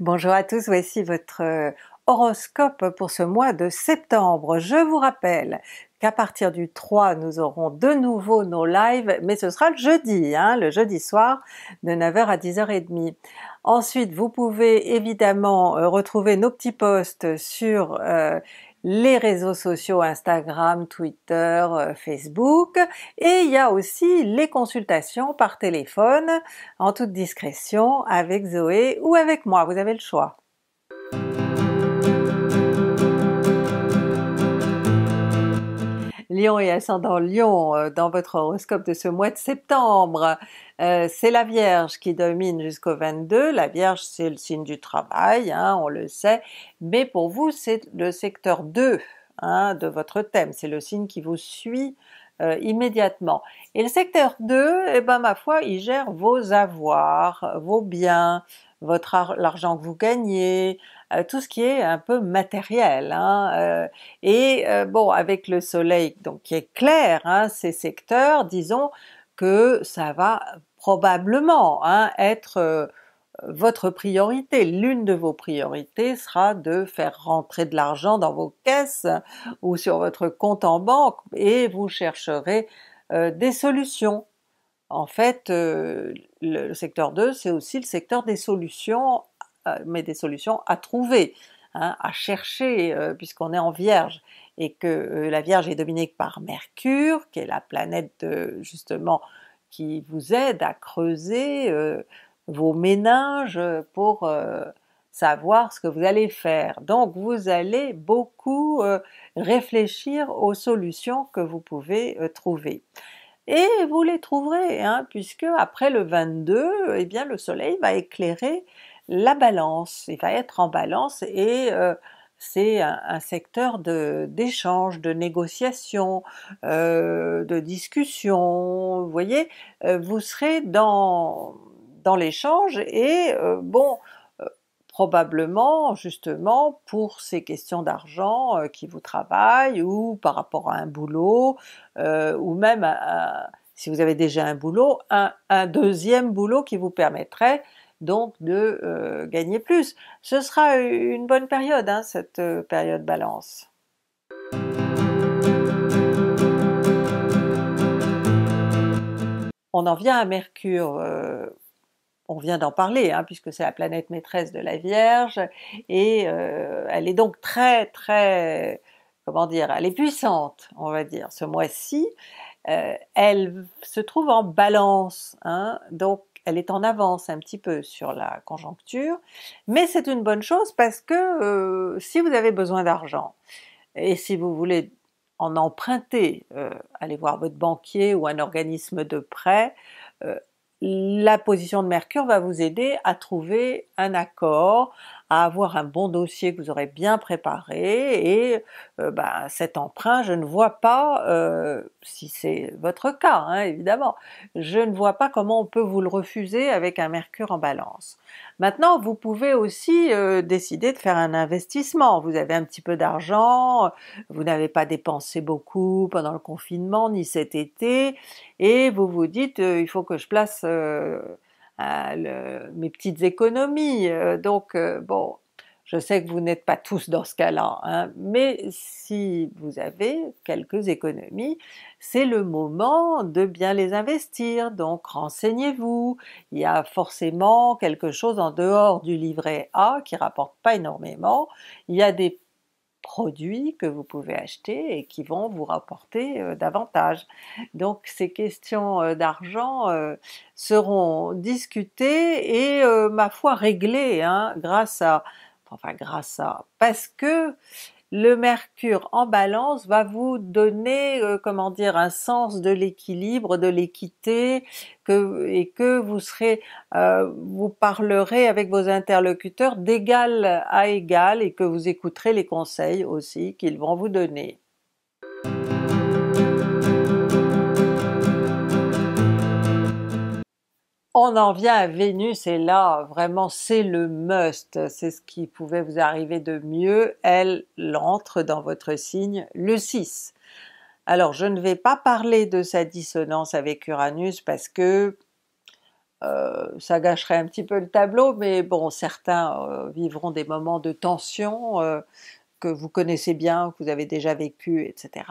Bonjour à tous, voici votre euh, horoscope pour ce mois de septembre. Je vous rappelle qu'à partir du 3 nous aurons de nouveau nos lives, mais ce sera le jeudi, hein, le jeudi soir de 9h à 10h30. Ensuite vous pouvez évidemment euh, retrouver nos petits posts sur euh, les réseaux sociaux Instagram, Twitter, euh, Facebook et il y a aussi les consultations par téléphone en toute discrétion avec Zoé ou avec moi, vous avez le choix. Lion et ascendant Lion euh, dans votre horoscope de ce mois de septembre. Euh, c'est la Vierge qui domine jusqu'au 22, la Vierge c'est le signe du travail, hein, on le sait, mais pour vous c'est le secteur 2 hein, de votre thème, c'est le signe qui vous suit euh, immédiatement. Et le secteur 2, eh ben ma foi, il gère vos avoirs, vos biens, votre l'argent que vous gagnez, euh, tout ce qui est un peu matériel. Hein, euh, et euh, bon, avec le soleil donc qui est clair, hein, ces secteurs, disons que ça va probablement hein, être votre priorité, l'une de vos priorités sera de faire rentrer de l'argent dans vos caisses ou sur votre compte en banque et vous chercherez des solutions. En fait, le secteur 2, c'est aussi le secteur des solutions mais des solutions à trouver, hein, à chercher, euh, puisqu'on est en Vierge et que euh, la Vierge est dominée par Mercure, qui est la planète justement qui vous aide à creuser euh, vos méninges pour savoir ce que vous allez faire. Donc vous allez beaucoup réfléchir aux solutions que vous pouvez trouver et vous les trouverez, hein, puisque après le 22, eh bien le soleil va éclairer la balance, il va être en balance et euh, c'est un, secteur d'échange, de, négociation, euh, de discussion, vous voyez, euh, vous serez dans, l'échange et bon, probablement justement pour ces questions d'argent qui vous travaillent ou par rapport à un boulot ou même si vous avez déjà un boulot, un deuxième boulot qui vous permettrait donc de euh, gagner plus. Ce sera une bonne période, hein, cette euh, période balance. On en vient à Mercure. Euh, on vient d'en parler, hein, puisque c'est la planète maîtresse de la Vierge, et elle est donc très, très, comment dire, elle est puissante, on va dire, ce mois-ci. elle se trouve en balance. Hein, donc elle est en avance un petit peu sur la conjoncture, mais c'est une bonne chose parce que euh, si vous avez besoin d'argent et si vous voulez en emprunter, euh, allez voir votre banquier ou un organisme de prêt, euh, la position de Mercure va vous aider à trouver un accord, avoir un bon dossier que vous aurez bien préparé et euh, bah, cet emprunt, je ne vois pas, euh, si c'est votre cas hein, évidemment, je ne vois pas comment on peut vous le refuser avec un mercure en balance. Maintenant vous pouvez aussi euh, décider de faire un investissement, vous avez un petit peu d'argent, vous n'avez pas dépensé beaucoup pendant le confinement ni cet été et vous vous dites il faut que je place mes petites économies. Euh, donc euh, bon, je sais que vous n'êtes pas tous dans ce cas-là, hein, mais si vous avez quelques économies, c'est le moment de bien les investir, donc renseignez-vous. Il y a forcément quelque chose en dehors du livret A qui rapporte pas énormément, il y a des produits que vous pouvez acheter et qui vont vous rapporter euh, davantage. Donc ces questions euh, d'argent euh, seront discutées et ma foi réglées hein, grâce à, enfin grâce à, parce que le Mercure en balance va vous donner, euh, comment dire, un sens de l'équilibre, de l'équité, et que vous serez, euh, vous parlerez avec vos interlocuteurs d'égal à égal et que vous écouterez les conseils aussi qu'ils vont vous donner. on en vient à Vénus et là, vraiment, c'est le must. C'est ce qui pouvait vous arriver de mieux. Elle l'entre dans votre signe le 6. Alors, je ne vais pas parler de sa dissonance avec Uranus parce que euh, ça gâcherait un petit peu le tableau, mais bon, certains euh, vivront des moments de tension euh, que vous connaissez bien, que vous avez déjà vécu, etc.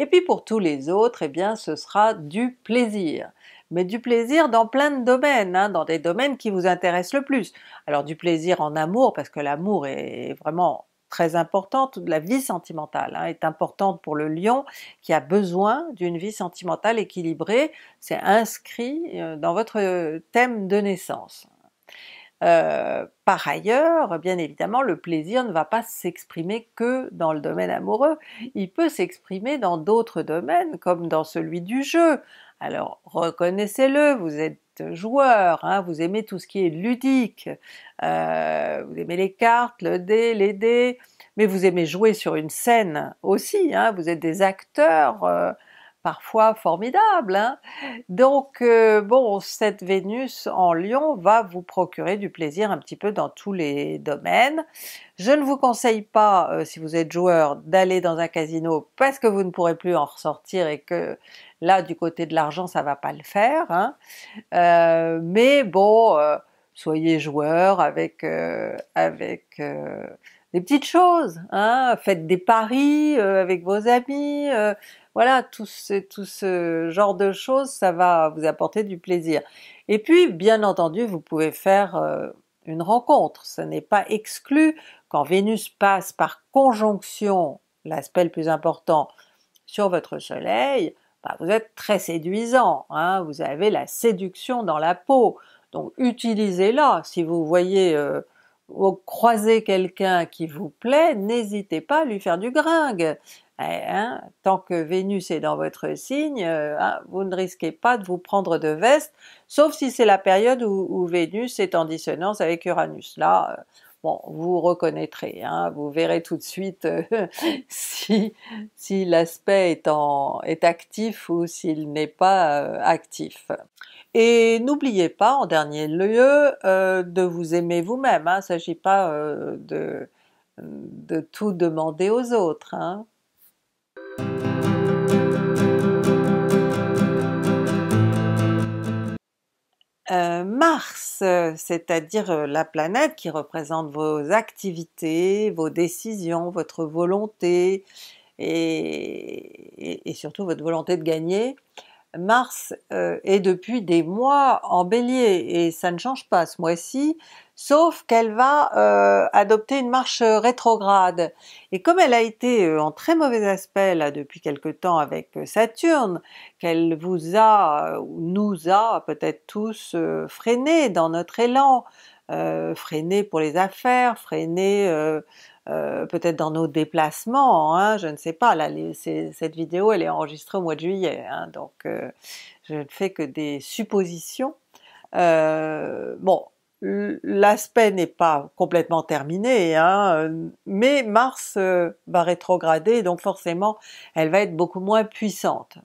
Et puis pour tous les autres, eh bien, ce sera du plaisir mais du plaisir dans plein de domaines, hein, dans des domaines qui vous intéressent le plus. Alors du plaisir en amour, parce que l'amour est vraiment très important, toute la vie sentimentale hein, est importante pour le lion qui a besoin d'une vie sentimentale équilibrée, c'est inscrit euh, dans votre thème de naissance. Euh, par ailleurs, bien évidemment, le plaisir ne va pas s'exprimer que dans le domaine amoureux, il peut s'exprimer dans d'autres domaines, comme dans celui du jeu, alors reconnaissez-le, vous êtes joueur, hein, vous aimez tout ce qui est ludique, euh, vous aimez les cartes, le dé, les dés, mais vous aimez jouer sur une scène aussi, hein, vous êtes des acteurs, euh, parfois formidable. Hein. Donc euh, bon, cette Vénus en Lion va vous procurer du plaisir un petit peu dans tous les domaines. Je ne vous conseille pas, euh, si vous êtes joueur, d'aller dans un casino parce que vous ne pourrez plus en ressortir et que là du côté de l'argent ça va pas le faire. Hein. Euh, mais bon, soyez joueur avec avec des petites choses, hein. faites des paris avec vos amis voilà, tout ce, genre de choses, ça va vous apporter du plaisir. Et puis, bien entendu, vous pouvez faire euh, une rencontre. Ce n'est pas exclu quand Vénus passe par conjonction, l'aspect le plus important, sur votre Soleil, bah, vous êtes très séduisant, hein. vous avez la séduction dans la peau. Donc utilisez-la si vous voyez euh, vous croisez quelqu'un qui vous plaît, n'hésitez pas à lui faire du gringue. Eh, hein, tant que Vénus est dans votre signe, euh, hein, vous ne risquez pas de vous prendre de veste, sauf si c'est la période où, où, Vénus est en dissonance avec Uranus. Là, euh, vous reconnaîtrez, hein, vous verrez tout de suite euh, si, l'aspect est, actif ou s'il n'est pas euh, actif. Et n'oubliez pas en dernier lieu euh, de vous aimer vous-même, hein. il ne s'agit pas de, tout demander aux autres. Hein. Euh, Mars, euh, c'est-à-dire euh, la planète qui représente vos activités, vos décisions, votre volonté et, surtout votre volonté de gagner. Mars est depuis des mois en bélier et ça ne change pas ce mois-ci sauf qu'elle va euh, adopter une marche euh, rétrograde. Et comme elle a été euh, en très mauvais aspect là depuis quelque temps avec euh, Saturne, qu'elle vous a, ou nous a peut-être tous euh, freiné dans notre élan, euh, freiné pour les affaires, freiné euh, peut-être dans nos déplacements, hein, je ne sais pas, là, cette vidéo elle est enregistrée au mois de juillet, hein, donc je ne fais que des suppositions. Euh, bon, l'aspect n'est pas complètement terminé, hein, euh, mais Mars euh, va rétrograder, donc forcément elle va être beaucoup moins puissante,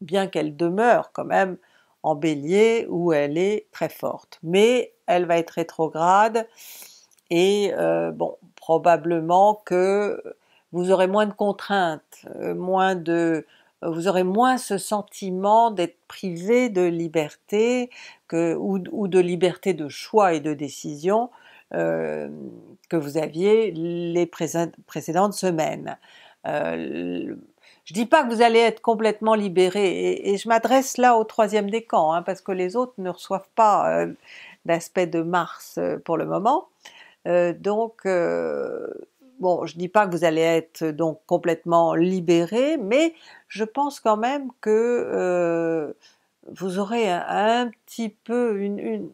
bien qu'elle demeure quand même en Bélier où elle est très forte. Mais elle va être rétrograde et euh, bon, probablement que vous aurez moins de contraintes, moins de euh, vous aurez moins ce sentiment d'être privé de liberté ou, de liberté de choix et de décision euh, que vous aviez les précédentes semaines. Euh, je ne dis pas que vous allez être complètement libéré, et, je m'adresse là au troisième décan, hein, parce que les autres ne reçoivent pas d'aspect de Mars pour le moment. donc Bon, je dis pas que vous allez être euh, donc complètement libéré, mais je pense quand même que euh, vous aurez un, petit peu une,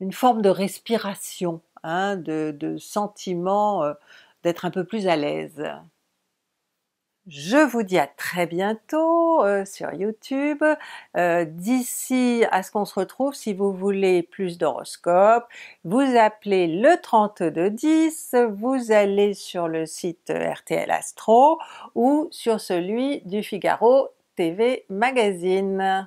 une, forme de respiration, hein, de, sentiment euh, d'être un peu plus à l'aise. Je vous dis à très bientôt euh, sur YouTube. Euh, d'ici à ce qu'on se retrouve, si vous voulez plus d'horoscopes, vous appelez le 3210, vous allez sur le site RTL Astro ou sur celui du Figaro TV Magazine.